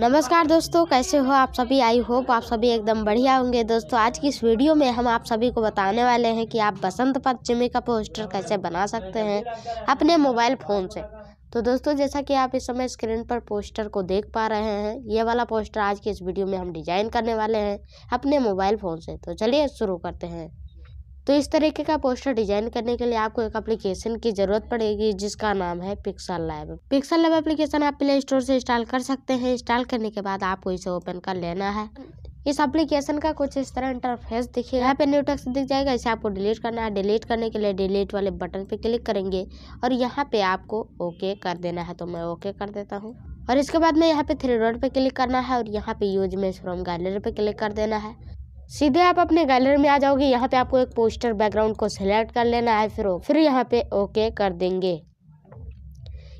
नमस्कार दोस्तों कैसे हो आप सभी आई होप आप सभी एकदम बढ़िया होंगे दोस्तों आज की इस वीडियो में हम आप सभी को बताने वाले हैं कि आप बसंत पंचमी का पोस्टर कैसे बना सकते हैं अपने मोबाइल फ़ोन से तो दोस्तों जैसा कि आप इस समय स्क्रीन पर पोस्टर को देख पा रहे हैं ये वाला पोस्टर आज की इस वीडियो में हम डिज़ाइन करने वाले हैं अपने मोबाइल फ़ोन से तो चलिए शुरू करते हैं तो इस तरीके का पोस्टर डिजाइन करने के लिए आपको एक एप्लीकेशन की जरूरत पड़ेगी जिसका नाम है pixel lab pixel lab application आप प्ले स्टोर से इंस्टॉल कर सकते हैं इंस्टॉल करने के बाद आपको इसे ओपन कर लेना है इस एप्लीकेशन का कुछ इस तरह इंटरफेस दिखेगा यहाँ पे न्यू टेक्स दिख जाएगा इसे आपको डिलीट करना है डिलीट करने के लिए डिलीट वाले बटन पे क्लिक करेंगे और यहाँ पे आपको ओके कर देना है तो मैं ओके कर देता हूँ और इसके बाद में यहाँ पे थ्री रोड पे क्लिक करना है और यहाँ पे यूज में फ्रॉम गैलरी पे क्लिक कर देना है सीधे आप अपने गैलरी में आ जाओगे यहाँ पे आपको एक पोस्टर बैकग्राउंड को सिलेक्ट कर लेना है फिर फिर यहाँ पे ओके कर देंगे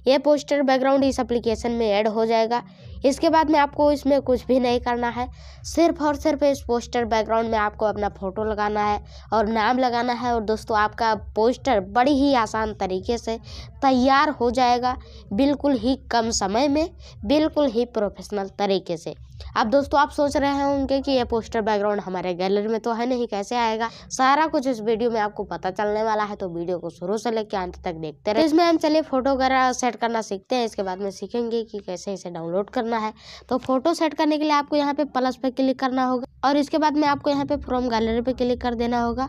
ये पोस्टर बैकग्राउंड इस एप्लीकेशन में ऐड हो जाएगा इसके बाद में आपको इसमें कुछ भी नहीं करना है सिर्फ और सिर्फ इस पोस्टर बैकग्राउंड में आपको अपना फ़ोटो लगाना है और नाम लगाना है और दोस्तों आपका पोस्टर बड़ी ही आसान तरीके से तैयार हो जाएगा बिल्कुल ही कम समय में बिल्कुल ही प्रोफेशनल तरीके से अब दोस्तों आप सोच रहे होंगे कि ये पोस्टर बैकग्राउंड हमारे गैलरी में तो है नहीं कैसे आएगा सारा कुछ इस वीडियो में आपको पता चलने वाला है तो वीडियो को शुरू से लेकर अंत तक देखते रहे तो इसमें हम चलिए फोटो वगैरह सेट करना सीखते हैं इसके बाद में सीखेंगे कि कैसे इसे डाउनलोड करना करना है तो फोटो सेट करने के लिए आपको यहाँ पे प्लस पे क्लिक करना होगा और इसके बाद में आपको यहाँ पे फ्रॉम गैलरी पे क्लिक कर देना होगा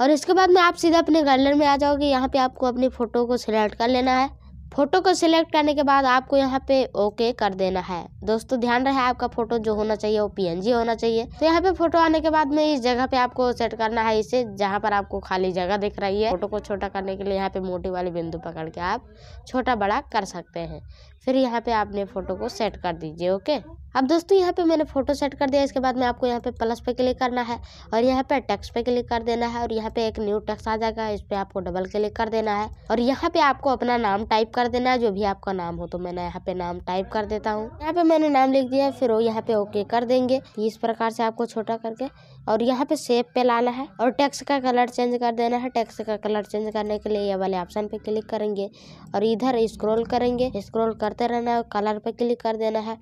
और इसके बाद में आप सीधा अपने गैलरी में आ जाओगे यहाँ पे आपको अपनी फ़ोटो को सिलेक्ट कर लेना है फ़ोटो को सिलेक्ट करने के बाद आपको यहाँ पे ओके कर देना है दोस्तों ध्यान रहे आपका फ़ोटो जो होना चाहिए वो पीएनजी होना चाहिए तो यहाँ पे फ़ोटो आने के बाद में इस जगह पे आपको सेट करना है इसे जहाँ पर आपको खाली जगह दिख रही है फ़ोटो को छोटा करने के लिए यहाँ पे मोटी वाली बिंदु पकड़ के आप छोटा बड़ा कर सकते हैं फिर यहाँ पे आपने फ़ोटो को सेट कर दीजिए ओके अब दोस्तों यहाँ पे मैंने फ़ोटो सेट कर दिया इसके बाद में आपको यहाँ पे प्लस पे क्लिक करना है और यहाँ पे टेक्स्ट पे क्लिक कर देना है और यहाँ पे एक न्यू टेक्स्ट आ जाएगा इस पर आपको डबल क्लिक कर देना है और यहाँ पे आपको अपना नाम टाइप कर देना है जो भी आपका नाम हो तो मैंने यहाँ पे नाम टाइप कर देता हूँ यहाँ पे मैंने नाम लिख दिया फिर वो यहाँ पे ओके कर देंगे इस प्रकार से आपको छोटा करके और यहाँ पे सेब पे लाना है और टेक्स का कलर चेंज कर देना है टेक्स का कलर चेंज करने के लिए ये वाले ऑप्शन पे क्लिक करेंगे और इधर स्क्रोल करेंगे स्क्रोल करते रहना है कलर पे क्लिक कर देना है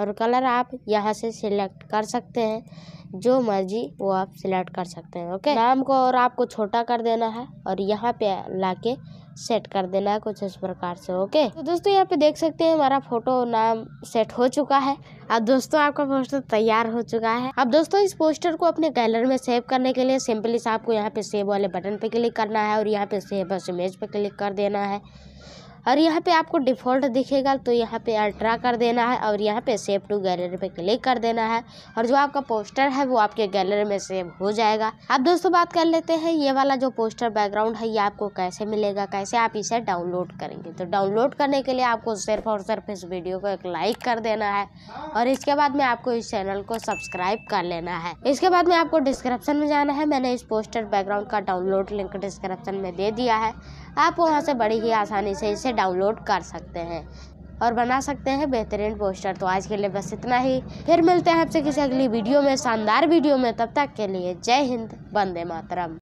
और कलर आप यहाँ से सिलेक्ट कर सकते हैं जो मर्जी वो आप सिलेक्ट कर सकते हैं ओके नाम को और आपको छोटा कर देना है और यहाँ पे लाके सेट कर देना है कुछ इस प्रकार से ओके तो दोस्तों यहाँ पे देख सकते हैं हमारा फोटो नाम सेट हो चुका है अब दोस्तों आपका पोस्टर तैयार हो चुका है अब दोस्तों इस पोस्टर को अपने गैलरी में सेव करने के लिए सिंपली से आपको यहाँ पे सेव वाले बटन पे क्लिक करना है और यहाँ पे सेव बस इमेज पे क्लिक कर देना है और यहाँ पे आपको डिफ़ॉल्ट दिखेगा तो यहाँ पे अल्ट्रा कर देना है और यहाँ पे सेव टू गैलरी पे क्लिक कर देना है और जो आपका पोस्टर है वो आपके गैलरी में सेव हो जाएगा अब दोस्तों बात कर लेते हैं ये वाला जो पोस्टर बैकग्राउंड है ये आपको कैसे मिलेगा कैसे आप इसे डाउनलोड करेंगे तो डाउनलोड करने के लिए आपको सिर्फ और सिर्फ इस वीडियो को एक लाइक कर देना है और इसके बाद में आपको इस चैनल को सब्सक्राइब कर लेना है इसके बाद में आपको डिस्क्रिप्शन में जाना है मैंने इस पोस्टर बैकग्राउंड का डाउनलोड लिंक डिस्क्रिप्शन में दे दिया है आप वहाँ से बड़ी ही आसानी से इसे डाउनलोड कर सकते हैं और बना सकते हैं बेहतरीन पोस्टर तो आज के लिए बस इतना ही फिर मिलते हैं आपसे किसी अगली वीडियो में शानदार वीडियो में तब तक के लिए जय हिंद वंदे मातरम